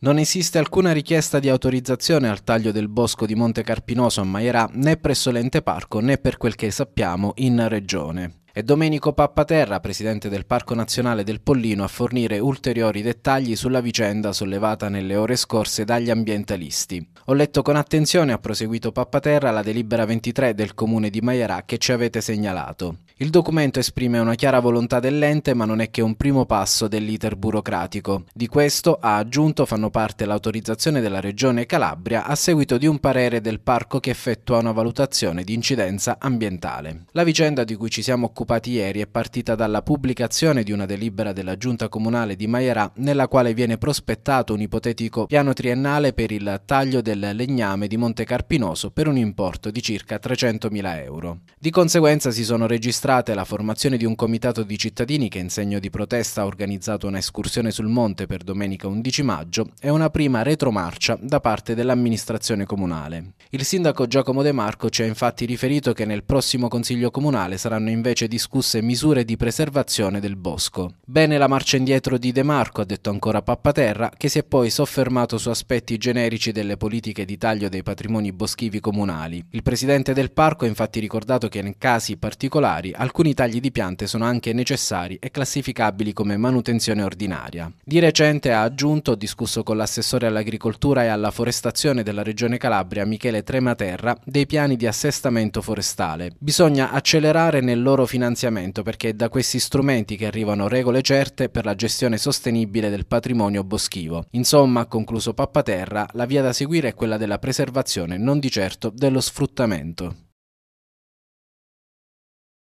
Non esiste alcuna richiesta di autorizzazione al taglio del bosco di Monte Carpinoso a Maierà né presso l'ente parco né per quel che sappiamo in regione. È Domenico Pappaterra, presidente del Parco Nazionale del Pollino, a fornire ulteriori dettagli sulla vicenda sollevata nelle ore scorse dagli ambientalisti. Ho letto con attenzione, ha proseguito Pappaterra, la delibera 23 del comune di Maierà che ci avete segnalato. Il documento esprime una chiara volontà dell'ente ma non è che un primo passo dell'iter burocratico. Di questo, ha aggiunto, fanno parte l'autorizzazione della Regione Calabria a seguito di un parere del parco che effettua una valutazione di incidenza ambientale. La vicenda di cui ci siamo occupati ieri è partita dalla pubblicazione di una delibera della Giunta Comunale di Maierà nella quale viene prospettato un ipotetico piano triennale per il taglio del legname di Monte Carpinoso per un importo di circa 300.000 euro. Di conseguenza si sono registrati illustrate la formazione di un comitato di cittadini che in segno di protesta ha organizzato un'escursione sul monte per domenica 11 maggio è una prima retromarcia da parte dell'amministrazione comunale. Il sindaco Giacomo De Marco ci ha infatti riferito che nel prossimo consiglio comunale saranno invece discusse misure di preservazione del bosco. Bene la marcia indietro di De Marco, ha detto ancora Pappaterra, che si è poi soffermato su aspetti generici delle politiche di taglio dei patrimoni boschivi comunali. Il presidente del parco ha infatti ricordato che in casi particolari alcuni tagli di piante sono anche necessari e classificabili come manutenzione ordinaria. Di recente ha aggiunto, discusso con l'assessore all'agricoltura e alla forestazione della Regione Calabria Michele Trematerra, dei piani di assestamento forestale. Bisogna accelerare nel loro finanziamento perché è da questi strumenti che arrivano regole certe per la gestione sostenibile del patrimonio boschivo. Insomma, ha concluso Pappaterra, la via da seguire è quella della preservazione, non di certo dello sfruttamento.